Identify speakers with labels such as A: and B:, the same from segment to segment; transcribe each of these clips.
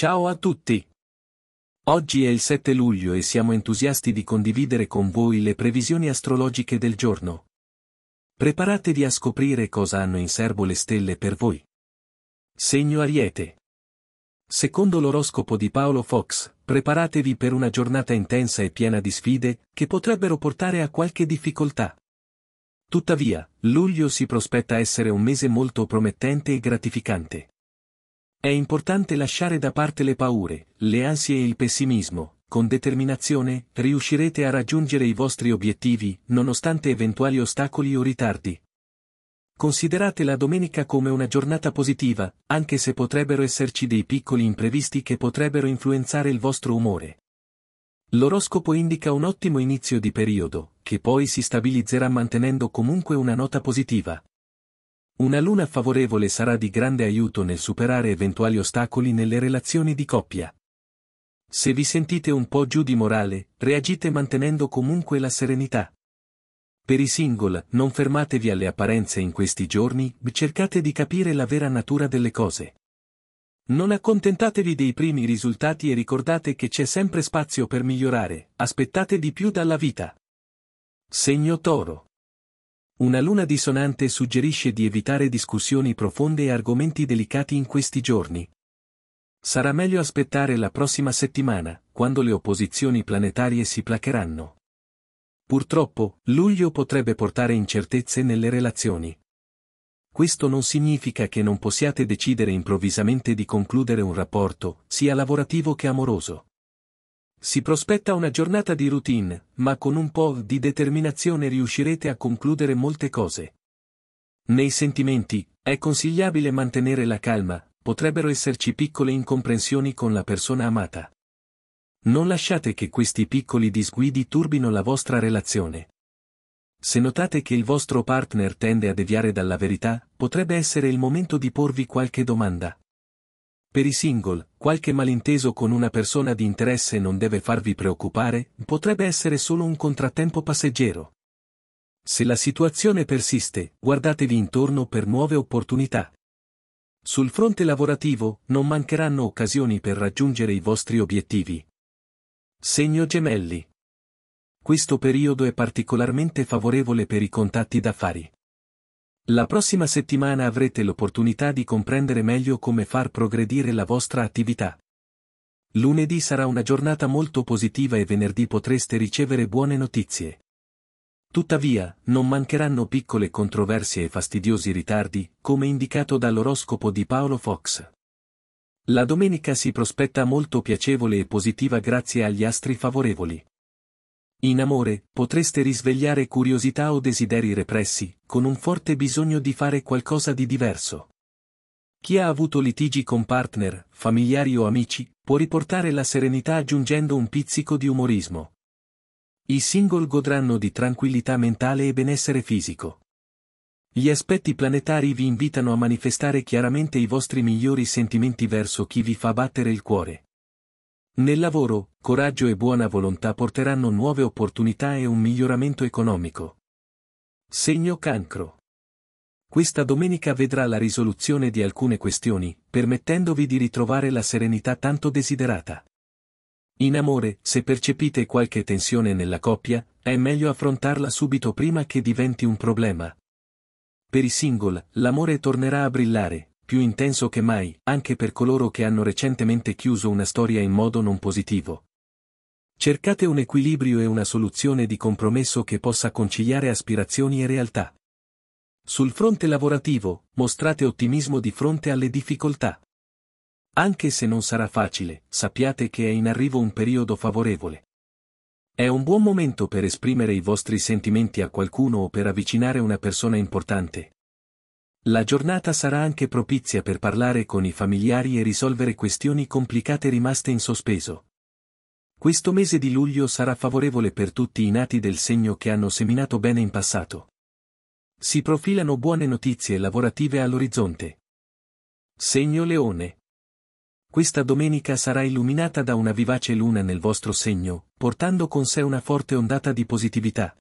A: Ciao a tutti! Oggi è il 7 luglio e siamo entusiasti di condividere con voi le previsioni astrologiche del giorno. Preparatevi a scoprire cosa hanno in serbo le stelle per voi. Segno Ariete. Secondo l'oroscopo di Paolo Fox, preparatevi per una giornata intensa e piena di sfide, che potrebbero portare a qualche difficoltà. Tuttavia, luglio si prospetta essere un mese molto promettente e gratificante. È importante lasciare da parte le paure, le ansie e il pessimismo. Con determinazione, riuscirete a raggiungere i vostri obiettivi, nonostante eventuali ostacoli o ritardi. Considerate la domenica come una giornata positiva, anche se potrebbero esserci dei piccoli imprevisti che potrebbero influenzare il vostro umore. L'oroscopo indica un ottimo inizio di periodo, che poi si stabilizzerà mantenendo comunque una nota positiva. Una luna favorevole sarà di grande aiuto nel superare eventuali ostacoli nelle relazioni di coppia. Se vi sentite un po' giù di morale, reagite mantenendo comunque la serenità. Per i single, non fermatevi alle apparenze in questi giorni, cercate di capire la vera natura delle cose. Non accontentatevi dei primi risultati e ricordate che c'è sempre spazio per migliorare, aspettate di più dalla vita. Segno Toro una luna dissonante suggerisce di evitare discussioni profonde e argomenti delicati in questi giorni. Sarà meglio aspettare la prossima settimana, quando le opposizioni planetarie si placheranno. Purtroppo, luglio potrebbe portare incertezze nelle relazioni. Questo non significa che non possiate decidere improvvisamente di concludere un rapporto, sia lavorativo che amoroso. Si prospetta una giornata di routine, ma con un po' di determinazione riuscirete a concludere molte cose. Nei sentimenti, è consigliabile mantenere la calma, potrebbero esserci piccole incomprensioni con la persona amata. Non lasciate che questi piccoli disguidi turbino la vostra relazione. Se notate che il vostro partner tende a deviare dalla verità, potrebbe essere il momento di porvi qualche domanda. Per i single, qualche malinteso con una persona di interesse non deve farvi preoccupare, potrebbe essere solo un contrattempo passeggero. Se la situazione persiste, guardatevi intorno per nuove opportunità. Sul fronte lavorativo, non mancheranno occasioni per raggiungere i vostri obiettivi. Segno gemelli. Questo periodo è particolarmente favorevole per i contatti d'affari. La prossima settimana avrete l'opportunità di comprendere meglio come far progredire la vostra attività. Lunedì sarà una giornata molto positiva e venerdì potreste ricevere buone notizie. Tuttavia, non mancheranno piccole controversie e fastidiosi ritardi, come indicato dall'oroscopo di Paolo Fox. La domenica si prospetta molto piacevole e positiva grazie agli astri favorevoli. In amore, potreste risvegliare curiosità o desideri repressi, con un forte bisogno di fare qualcosa di diverso. Chi ha avuto litigi con partner, familiari o amici, può riportare la serenità aggiungendo un pizzico di umorismo. I single godranno di tranquillità mentale e benessere fisico. Gli aspetti planetari vi invitano a manifestare chiaramente i vostri migliori sentimenti verso chi vi fa battere il cuore. Nel lavoro, coraggio e buona volontà porteranno nuove opportunità e un miglioramento economico. Segno cancro. Questa domenica vedrà la risoluzione di alcune questioni, permettendovi di ritrovare la serenità tanto desiderata. In amore, se percepite qualche tensione nella coppia, è meglio affrontarla subito prima che diventi un problema. Per i single, l'amore tornerà a brillare, più intenso che mai, anche per coloro che hanno recentemente chiuso una storia in modo non positivo. Cercate un equilibrio e una soluzione di compromesso che possa conciliare aspirazioni e realtà. Sul fronte lavorativo, mostrate ottimismo di fronte alle difficoltà. Anche se non sarà facile, sappiate che è in arrivo un periodo favorevole. È un buon momento per esprimere i vostri sentimenti a qualcuno o per avvicinare una persona importante, la giornata sarà anche propizia per parlare con i familiari e risolvere questioni complicate rimaste in sospeso. Questo mese di luglio sarà favorevole per tutti i nati del segno che hanno seminato bene in passato. Si profilano buone notizie lavorative all'orizzonte. Segno Leone. Questa domenica sarà illuminata da una vivace luna nel vostro segno, portando con sé una forte ondata di positività.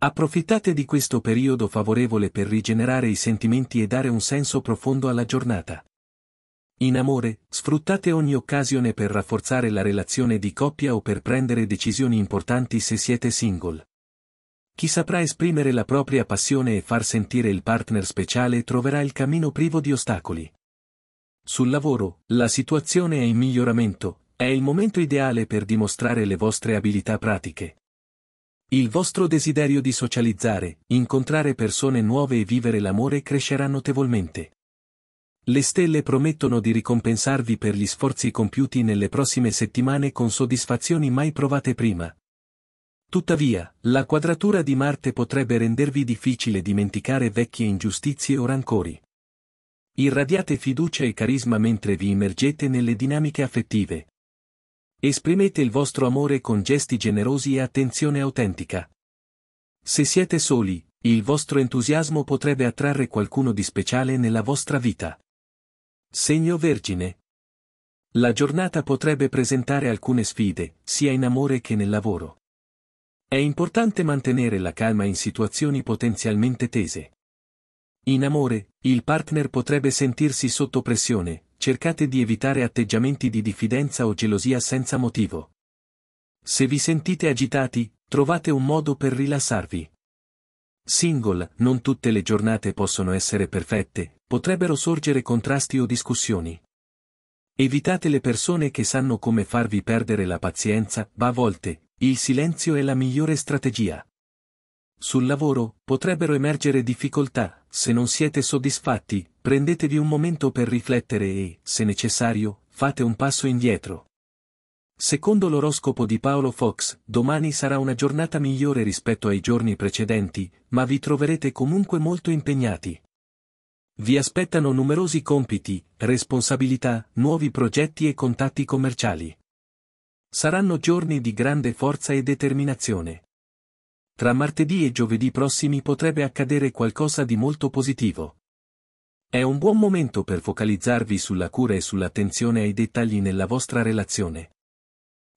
A: Approfittate di questo periodo favorevole per rigenerare i sentimenti e dare un senso profondo alla giornata. In amore, sfruttate ogni occasione per rafforzare la relazione di coppia o per prendere decisioni importanti se siete single. Chi saprà esprimere la propria passione e far sentire il partner speciale troverà il cammino privo di ostacoli. Sul lavoro, la situazione è in miglioramento, è il momento ideale per dimostrare le vostre abilità pratiche. Il vostro desiderio di socializzare, incontrare persone nuove e vivere l'amore crescerà notevolmente. Le stelle promettono di ricompensarvi per gli sforzi compiuti nelle prossime settimane con soddisfazioni mai provate prima. Tuttavia, la quadratura di Marte potrebbe rendervi difficile dimenticare vecchie ingiustizie o rancori. Irradiate fiducia e carisma mentre vi immergete nelle dinamiche affettive, Esprimete il vostro amore con gesti generosi e attenzione autentica. Se siete soli, il vostro entusiasmo potrebbe attrarre qualcuno di speciale nella vostra vita. Segno Vergine. La giornata potrebbe presentare alcune sfide, sia in amore che nel lavoro. È importante mantenere la calma in situazioni potenzialmente tese. In amore, il partner potrebbe sentirsi sotto pressione, cercate di evitare atteggiamenti di diffidenza o gelosia senza motivo. Se vi sentite agitati, trovate un modo per rilassarvi. Single, non tutte le giornate possono essere perfette, potrebbero sorgere contrasti o discussioni. Evitate le persone che sanno come farvi perdere la pazienza, ma a volte, il silenzio è la migliore strategia. Sul lavoro, potrebbero emergere difficoltà, se non siete soddisfatti, prendetevi un momento per riflettere e, se necessario, fate un passo indietro. Secondo l'oroscopo di Paolo Fox, domani sarà una giornata migliore rispetto ai giorni precedenti, ma vi troverete comunque molto impegnati. Vi aspettano numerosi compiti, responsabilità, nuovi progetti e contatti commerciali. Saranno giorni di grande forza e determinazione. Tra martedì e giovedì prossimi potrebbe accadere qualcosa di molto positivo. È un buon momento per focalizzarvi sulla cura e sull'attenzione ai dettagli nella vostra relazione.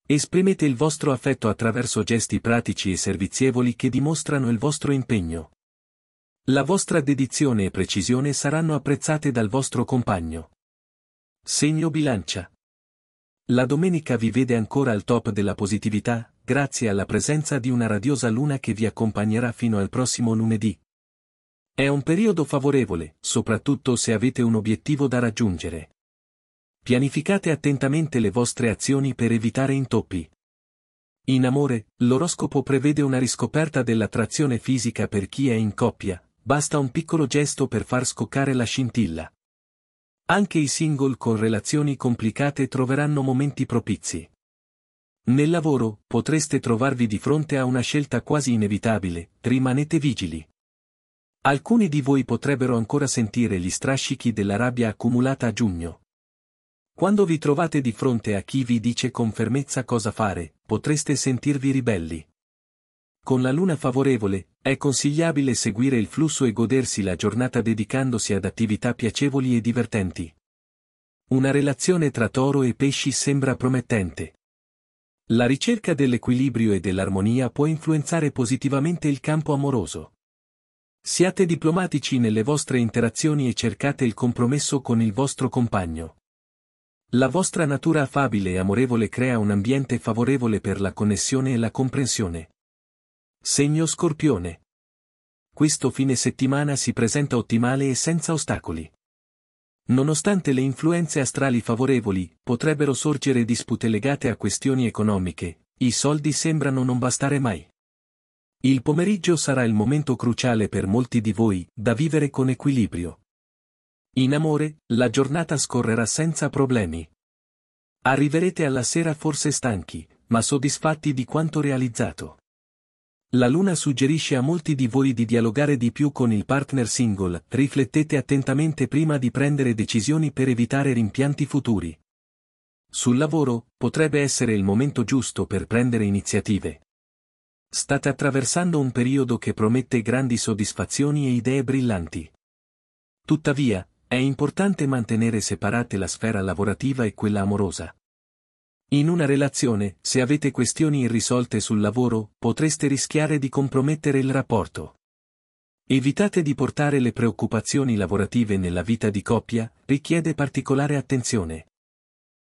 A: Esprimete il vostro affetto attraverso gesti pratici e servizievoli che dimostrano il vostro impegno. La vostra dedizione e precisione saranno apprezzate dal vostro compagno. Segno bilancia. La domenica vi vede ancora al top della positività, grazie alla presenza di una radiosa luna che vi accompagnerà fino al prossimo lunedì. È un periodo favorevole, soprattutto se avete un obiettivo da raggiungere. Pianificate attentamente le vostre azioni per evitare intoppi. In amore, l'oroscopo prevede una riscoperta dell'attrazione fisica per chi è in coppia, basta un piccolo gesto per far scoccare la scintilla. Anche i single con relazioni complicate troveranno momenti propizi. Nel lavoro, potreste trovarvi di fronte a una scelta quasi inevitabile, rimanete vigili. Alcuni di voi potrebbero ancora sentire gli strascichi della rabbia accumulata a giugno. Quando vi trovate di fronte a chi vi dice con fermezza cosa fare, potreste sentirvi ribelli. Con la luna favorevole, è consigliabile seguire il flusso e godersi la giornata dedicandosi ad attività piacevoli e divertenti. Una relazione tra toro e pesci sembra promettente. La ricerca dell'equilibrio e dell'armonia può influenzare positivamente il campo amoroso. Siate diplomatici nelle vostre interazioni e cercate il compromesso con il vostro compagno. La vostra natura affabile e amorevole crea un ambiente favorevole per la connessione e la comprensione. Segno Scorpione. Questo fine settimana si presenta ottimale e senza ostacoli. Nonostante le influenze astrali favorevoli, potrebbero sorgere dispute legate a questioni economiche, i soldi sembrano non bastare mai. Il pomeriggio sarà il momento cruciale per molti di voi, da vivere con equilibrio. In amore, la giornata scorrerà senza problemi. Arriverete alla sera forse stanchi, ma soddisfatti di quanto realizzato. La luna suggerisce a molti di voi di dialogare di più con il partner single, riflettete attentamente prima di prendere decisioni per evitare rimpianti futuri. Sul lavoro, potrebbe essere il momento giusto per prendere iniziative. State attraversando un periodo che promette grandi soddisfazioni e idee brillanti. Tuttavia, è importante mantenere separate la sfera lavorativa e quella amorosa. In una relazione, se avete questioni irrisolte sul lavoro, potreste rischiare di compromettere il rapporto. Evitate di portare le preoccupazioni lavorative nella vita di coppia, richiede particolare attenzione.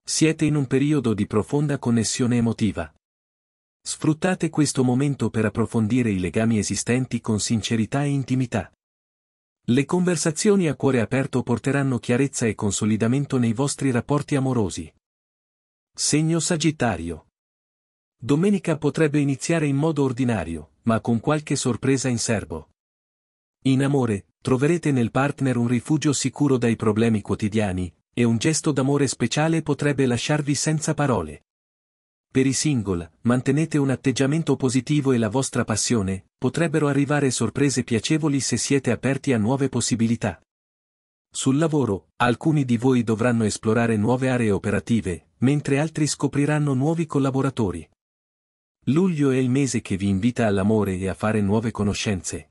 A: Siete in un periodo di profonda connessione emotiva. Sfruttate questo momento per approfondire i legami esistenti con sincerità e intimità. Le conversazioni a cuore aperto porteranno chiarezza e consolidamento nei vostri rapporti amorosi. Segno Sagittario. Domenica potrebbe iniziare in modo ordinario, ma con qualche sorpresa in serbo. In amore, troverete nel partner un rifugio sicuro dai problemi quotidiani, e un gesto d'amore speciale potrebbe lasciarvi senza parole. Per i single, mantenete un atteggiamento positivo e la vostra passione, potrebbero arrivare sorprese piacevoli se siete aperti a nuove possibilità. Sul lavoro, alcuni di voi dovranno esplorare nuove aree operative, mentre altri scopriranno nuovi collaboratori. Luglio è il mese che vi invita all'amore e a fare nuove conoscenze.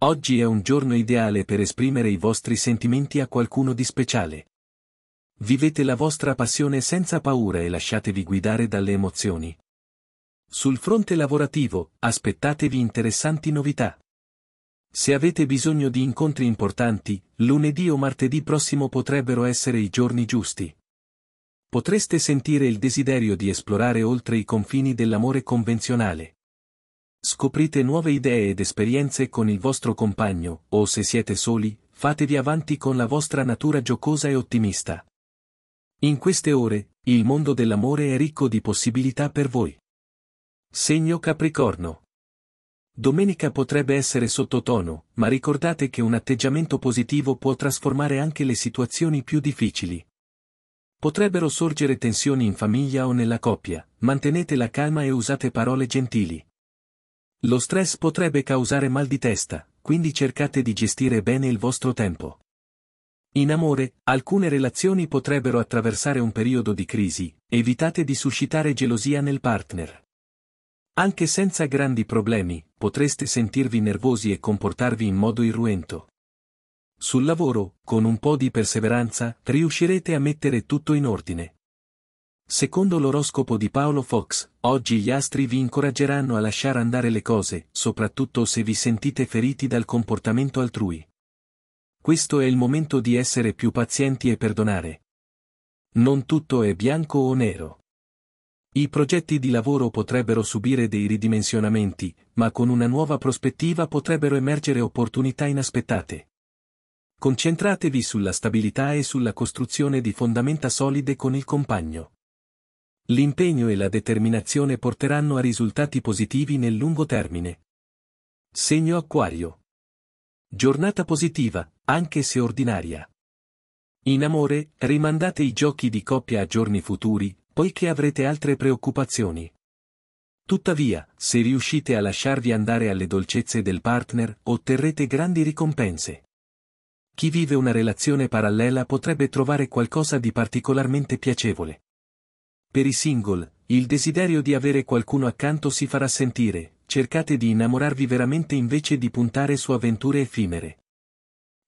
A: Oggi è un giorno ideale per esprimere i vostri sentimenti a qualcuno di speciale. Vivete la vostra passione senza paura e lasciatevi guidare dalle emozioni. Sul fronte lavorativo, aspettatevi interessanti novità. Se avete bisogno di incontri importanti, lunedì o martedì prossimo potrebbero essere i giorni giusti. Potreste sentire il desiderio di esplorare oltre i confini dell'amore convenzionale. Scoprite nuove idee ed esperienze con il vostro compagno, o se siete soli, fatevi avanti con la vostra natura giocosa e ottimista. In queste ore, il mondo dell'amore è ricco di possibilità per voi. Segno Capricorno. Domenica potrebbe essere sottotono, ma ricordate che un atteggiamento positivo può trasformare anche le situazioni più difficili. Potrebbero sorgere tensioni in famiglia o nella coppia, mantenete la calma e usate parole gentili. Lo stress potrebbe causare mal di testa, quindi cercate di gestire bene il vostro tempo. In amore, alcune relazioni potrebbero attraversare un periodo di crisi, evitate di suscitare gelosia nel partner. Anche senza grandi problemi, potreste sentirvi nervosi e comportarvi in modo irruento. Sul lavoro, con un po' di perseveranza, riuscirete a mettere tutto in ordine. Secondo l'oroscopo di Paolo Fox, oggi gli astri vi incoraggeranno a lasciare andare le cose, soprattutto se vi sentite feriti dal comportamento altrui. Questo è il momento di essere più pazienti e perdonare. Non tutto è bianco o nero. I progetti di lavoro potrebbero subire dei ridimensionamenti, ma con una nuova prospettiva potrebbero emergere opportunità inaspettate. Concentratevi sulla stabilità e sulla costruzione di fondamenta solide con il compagno. L'impegno e la determinazione porteranno a risultati positivi nel lungo termine. Segno Acquario. Giornata positiva, anche se ordinaria. In amore, rimandate i giochi di coppia a giorni futuri, poiché avrete altre preoccupazioni. Tuttavia, se riuscite a lasciarvi andare alle dolcezze del partner, otterrete grandi ricompense. Chi vive una relazione parallela potrebbe trovare qualcosa di particolarmente piacevole. Per i single, il desiderio di avere qualcuno accanto si farà sentire, cercate di innamorarvi veramente invece di puntare su avventure effimere.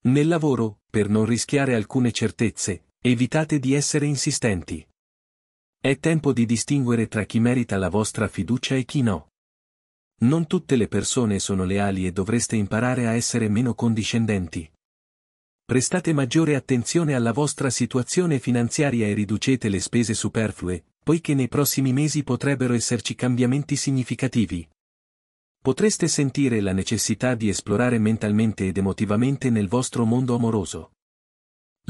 A: Nel lavoro, per non rischiare alcune certezze, evitate di essere insistenti. È tempo di distinguere tra chi merita la vostra fiducia e chi no. Non tutte le persone sono leali e dovreste imparare a essere meno condiscendenti. Prestate maggiore attenzione alla vostra situazione finanziaria e riducete le spese superflue, poiché nei prossimi mesi potrebbero esserci cambiamenti significativi. Potreste sentire la necessità di esplorare mentalmente ed emotivamente nel vostro mondo amoroso.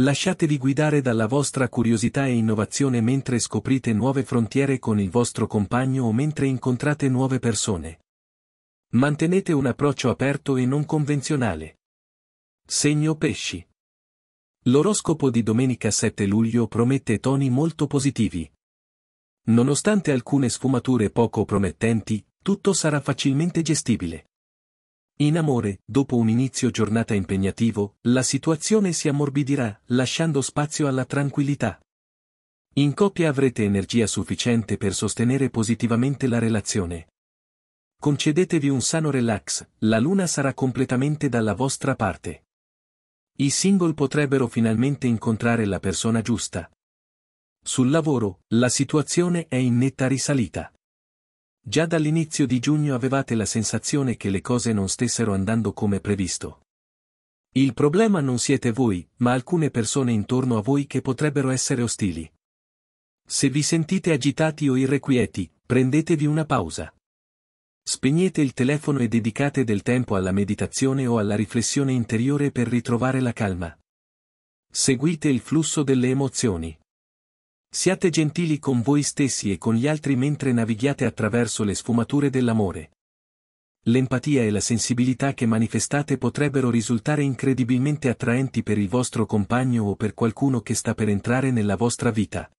A: Lasciatevi guidare dalla vostra curiosità e innovazione mentre scoprite nuove frontiere con il vostro compagno o mentre incontrate nuove persone. Mantenete un approccio aperto e non convenzionale. Segno pesci. L'oroscopo di domenica 7 luglio promette toni molto positivi. Nonostante alcune sfumature poco promettenti, tutto sarà facilmente gestibile. In amore, dopo un inizio giornata impegnativo, la situazione si ammorbidirà, lasciando spazio alla tranquillità. In coppia avrete energia sufficiente per sostenere positivamente la relazione. Concedetevi un sano relax, la luna sarà completamente dalla vostra parte. I single potrebbero finalmente incontrare la persona giusta. Sul lavoro, la situazione è in netta risalita. Già dall'inizio di giugno avevate la sensazione che le cose non stessero andando come previsto. Il problema non siete voi, ma alcune persone intorno a voi che potrebbero essere ostili. Se vi sentite agitati o irrequieti, prendetevi una pausa. Spegnete il telefono e dedicate del tempo alla meditazione o alla riflessione interiore per ritrovare la calma. Seguite il flusso delle emozioni. Siate gentili con voi stessi e con gli altri mentre navighiate attraverso le sfumature dell'amore. L'empatia e la sensibilità che manifestate potrebbero risultare incredibilmente attraenti per il vostro compagno o per qualcuno che sta per entrare nella vostra vita.